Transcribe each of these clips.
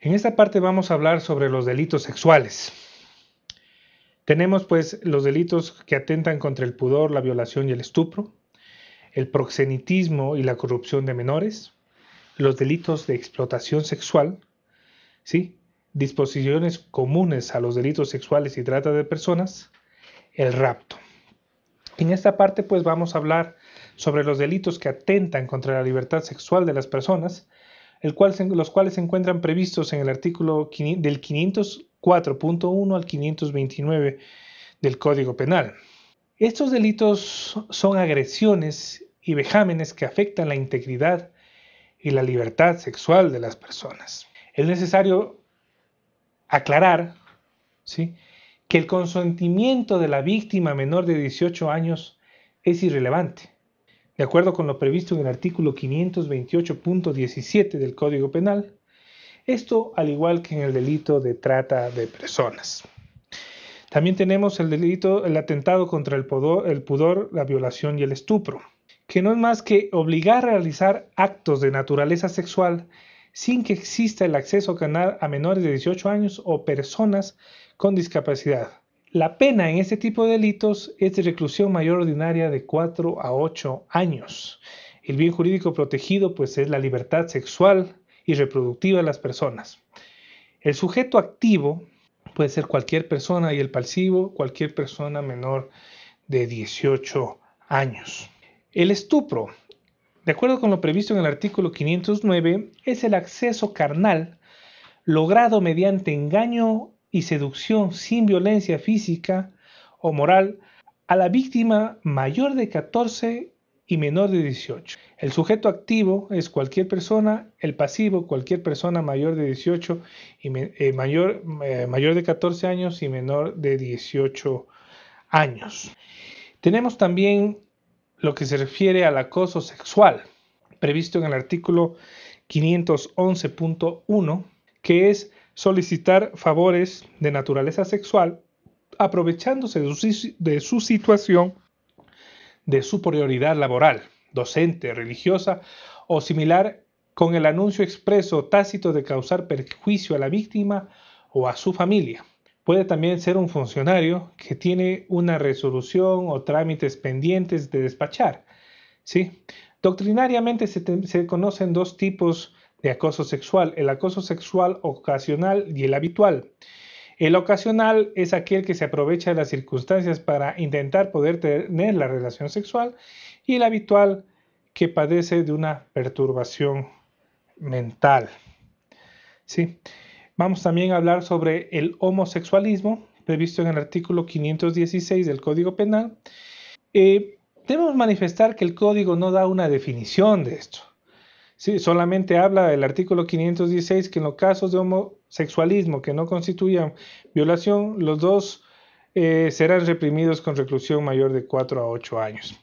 En esta parte vamos a hablar sobre los delitos sexuales. Tenemos pues los delitos que atentan contra el pudor, la violación y el estupro, el proxenitismo y la corrupción de menores, los delitos de explotación sexual, ¿sí? disposiciones comunes a los delitos sexuales y trata de personas, el rapto. En esta parte pues vamos a hablar sobre los delitos que atentan contra la libertad sexual de las personas, cual los cuales se encuentran previstos en el artículo del 504.1 al 529 del Código Penal. Estos delitos son agresiones y vejámenes que afectan la integridad y la libertad sexual de las personas. Es necesario aclarar ¿sí? que el consentimiento de la víctima menor de 18 años es irrelevante. De acuerdo con lo previsto en el artículo 528.17 del Código Penal, esto al igual que en el delito de trata de personas. También tenemos el delito, el atentado contra el pudor, la violación y el estupro, que no es más que obligar a realizar actos de naturaleza sexual sin que exista el acceso canal a menores de 18 años o personas con discapacidad, la pena en este tipo de delitos es de reclusión mayor ordinaria de 4 a 8 años. El bien jurídico protegido pues es la libertad sexual y reproductiva de las personas. El sujeto activo puede ser cualquier persona y el pasivo cualquier persona menor de 18 años. El estupro, de acuerdo con lo previsto en el artículo 509, es el acceso carnal logrado mediante engaño y seducción sin violencia física o moral a la víctima mayor de 14 y menor de 18. El sujeto activo es cualquier persona, el pasivo cualquier persona mayor de 18 y eh, mayor, eh, mayor de 14 años y menor de 18 años. Tenemos también lo que se refiere al acoso sexual, previsto en el artículo 511.1, que es solicitar favores de naturaleza sexual aprovechándose de su, de su situación de superioridad laboral, docente, religiosa o similar con el anuncio expreso tácito de causar perjuicio a la víctima o a su familia. Puede también ser un funcionario que tiene una resolución o trámites pendientes de despachar. ¿sí? Doctrinariamente se, se conocen dos tipos de acoso sexual, el acoso sexual ocasional y el habitual. El ocasional es aquel que se aprovecha de las circunstancias para intentar poder tener la relación sexual y el habitual que padece de una perturbación mental. ¿Sí? Vamos también a hablar sobre el homosexualismo, previsto en el artículo 516 del Código Penal. Eh, debemos manifestar que el código no da una definición de esto. Sí, solamente habla el artículo 516 que en los casos de homosexualismo que no constituyan violación, los dos eh, serán reprimidos con reclusión mayor de 4 a 8 años.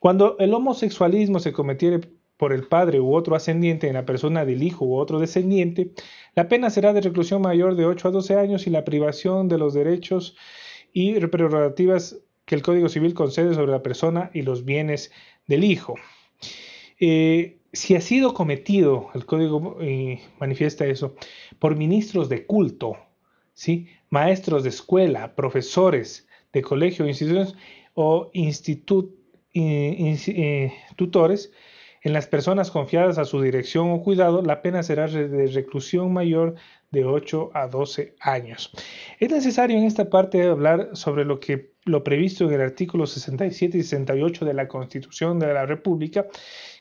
Cuando el homosexualismo se cometiere por el padre u otro ascendiente en la persona del hijo u otro descendiente, la pena será de reclusión mayor de 8 a 12 años y la privación de los derechos y prerrogativas que el Código Civil concede sobre la persona y los bienes del hijo. Eh, si ha sido cometido, el código eh, manifiesta eso, por ministros de culto, maestros de escuela, profesores de colegio, instituciones o institutores, eh, eh, tutores, en las personas confiadas a su dirección o cuidado, la pena será de reclusión mayor de 8 a 12 años. Es necesario en esta parte hablar sobre lo que lo previsto en el artículo 67 y 68 de la Constitución de la República,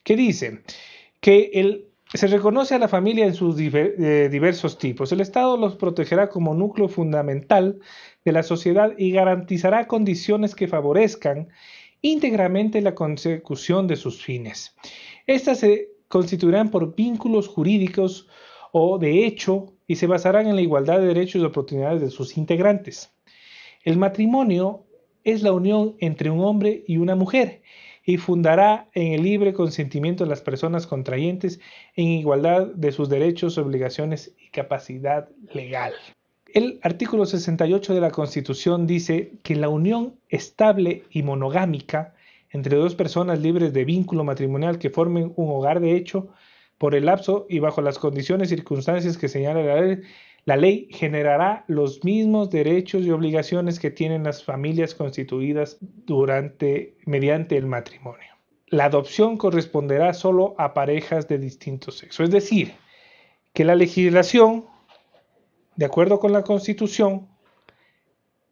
que dice que se reconoce a la familia en sus eh, diversos tipos. El Estado los protegerá como núcleo fundamental de la sociedad y garantizará condiciones que favorezcan íntegramente la consecución de sus fines. Estas se constituirán por vínculos jurídicos o de hecho y se basarán en la igualdad de derechos y oportunidades de sus integrantes. El matrimonio es la unión entre un hombre y una mujer y fundará en el libre consentimiento de las personas contrayentes en igualdad de sus derechos, obligaciones y capacidad legal. El artículo 68 de la Constitución dice que la unión estable y monogámica entre dos personas libres de vínculo matrimonial que formen un hogar de hecho por el lapso y bajo las condiciones y circunstancias que señala la ley la ley generará los mismos derechos y obligaciones que tienen las familias constituidas durante, mediante el matrimonio. La adopción corresponderá solo a parejas de distinto sexo. Es decir, que la legislación, de acuerdo con la Constitución,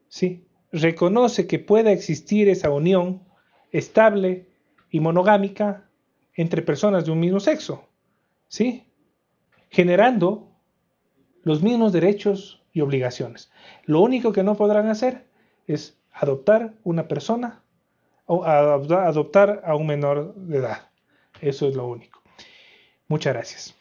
sí, reconoce que pueda existir esa unión estable y monogámica entre personas de un mismo sexo, ¿sí? generando los mismos derechos y obligaciones. Lo único que no podrán hacer es adoptar una persona o adoptar a un menor de edad. Eso es lo único. Muchas gracias.